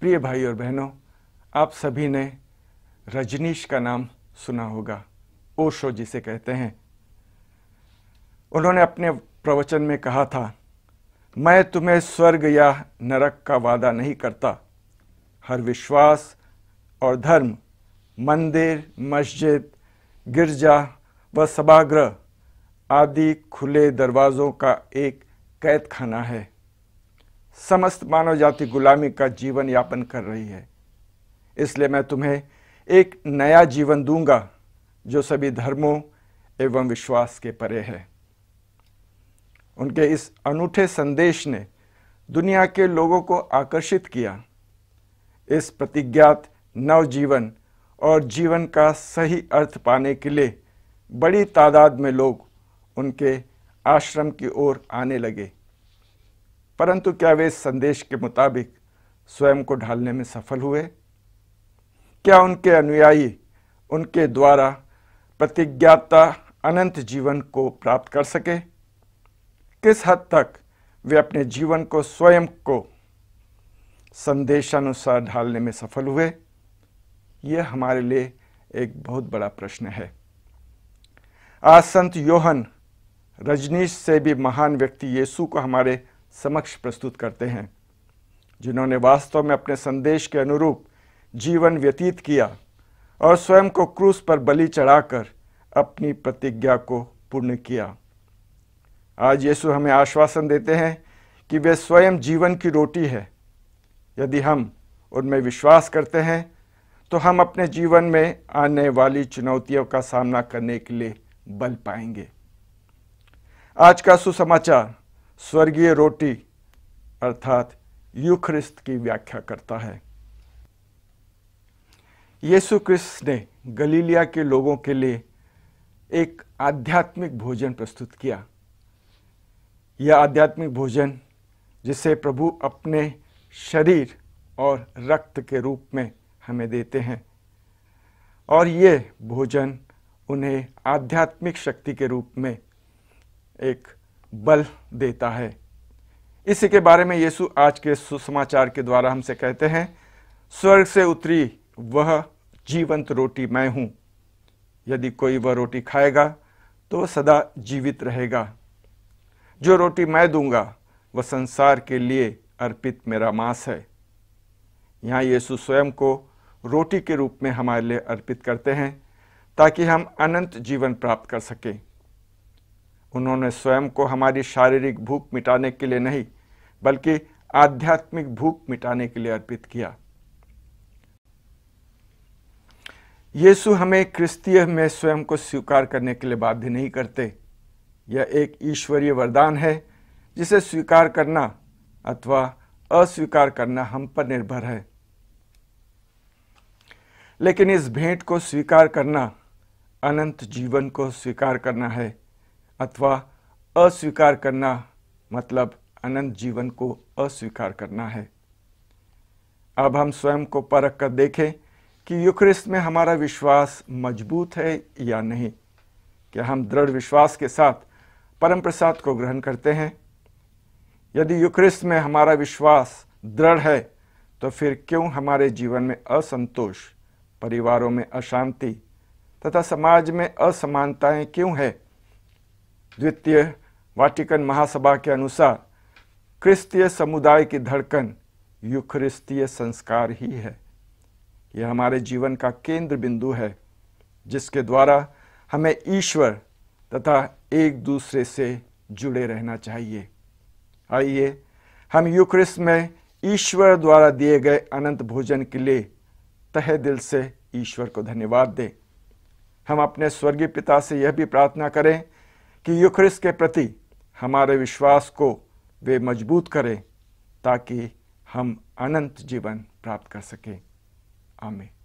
प्रिय भाई और बहनों आप सभी ने रजनीश का नाम सुना होगा ओशो जिसे कहते हैं उन्होंने अपने प्रवचन में कहा था मैं तुम्हें स्वर्ग या नरक का वादा नहीं करता हर विश्वास और धर्म मंदिर मस्जिद गिरजा व सभागृह आदि खुले दरवाज़ों का एक कैद खाना है समस्त मानव जाति गुलामी का जीवन यापन कर रही है इसलिए मैं तुम्हें एक नया जीवन दूंगा जो सभी धर्मों एवं विश्वास के परे है उनके इस अनूठे संदेश ने दुनिया के लोगों को आकर्षित किया इस प्रतिज्ञात नवजीवन और जीवन का सही अर्थ पाने के लिए बड़ी तादाद में लोग उनके आश्रम की ओर आने लगे परंतु क्या वे इस संदेश के मुताबिक स्वयं को ढालने में सफल हुए क्या उनके अनुयायी उनके द्वारा प्रतिज्ञाता अनंत जीवन को प्राप्त कर सके किस हद तक वे अपने जीवन को स्वयं को संदेशानुसार ढालने में सफल हुए यह हमारे लिए एक बहुत बड़ा प्रश्न है आज संत योहन रजनीश से भी महान व्यक्ति येसु को हमारे समक्ष प्रस्तुत करते हैं जिन्होंने वास्तव में अपने संदेश के अनुरूप जीवन व्यतीत किया और स्वयं को क्रूस पर बलि चढ़ाकर अपनी प्रतिज्ञा को पूर्ण किया आज यीशु हमें आश्वासन देते हैं कि वे स्वयं जीवन की रोटी है यदि हम उनमें विश्वास करते हैं तो हम अपने जीवन में आने वाली चुनौतियों का सामना करने के लिए बल पाएंगे आज का सुसमाचार स्वर्गीय रोटी अर्थात युख्रिस्त की व्याख्या करता है येसु क्रिस्त ने गलीलिया के लोगों के लिए एक आध्यात्मिक भोजन प्रस्तुत किया यह आध्यात्मिक भोजन जिसे प्रभु अपने शरीर और रक्त के रूप में हमें देते हैं और ये भोजन उन्हें आध्यात्मिक शक्ति के रूप में एक बल देता है इसी के बारे में यीशु आज के सुसमाचार के द्वारा हमसे कहते हैं स्वर्ग से उतरी वह जीवंत रोटी मैं हूं यदि कोई वह रोटी खाएगा तो सदा जीवित रहेगा जो रोटी मैं दूंगा वह संसार के लिए अर्पित मेरा मांस है यहां यीशु स्वयं को रोटी के रूप में हमारे लिए अर्पित करते हैं ताकि हम अनंत जीवन प्राप्त कर सकें उन्होंने स्वयं को हमारी शारीरिक भूख मिटाने के लिए नहीं बल्कि आध्यात्मिक भूख मिटाने के लिए अर्पित किया यीशु हमें क्रिस्तीय में स्वयं को स्वीकार करने के लिए बाध्य नहीं करते यह एक ईश्वरीय वरदान है जिसे स्वीकार करना अथवा अस्वीकार करना हम पर निर्भर है लेकिन इस भेंट को स्वीकार करना अनंत जीवन को स्वीकार करना है अथवा अस्वीकार करना मतलब अनंत जीवन को अस्वीकार करना है अब हम स्वयं को परख कर देखें कि युक्रिस्त में हमारा विश्वास मजबूत है या नहीं क्या हम दृढ़ विश्वास के साथ परम प्रसाद को ग्रहण करते हैं यदि युक्रिस्त में हमारा विश्वास दृढ़ है तो फिर क्यों हमारे जीवन में असंतोष परिवारों में अशांति तथा समाज में असमानताएं क्यों है द्वितीय वाटिकन महासभा के अनुसार क्रिस्तीय समुदाय की धड़कन युख्रिस्तीय संस्कार ही है यह हमारे जीवन का केंद्र बिंदु है जिसके द्वारा हमें ईश्वर तथा एक दूसरे से जुड़े रहना चाहिए आइए हम युक्रिस में ईश्वर द्वारा दिए गए अनंत भोजन के लिए तहे दिल से ईश्वर को धन्यवाद दें हम अपने स्वर्गीय पिता से यह भी प्रार्थना करें कि यूक्रिस के प्रति हमारे विश्वास को वे मजबूत करें ताकि हम अनंत जीवन प्राप्त कर सकें आमीन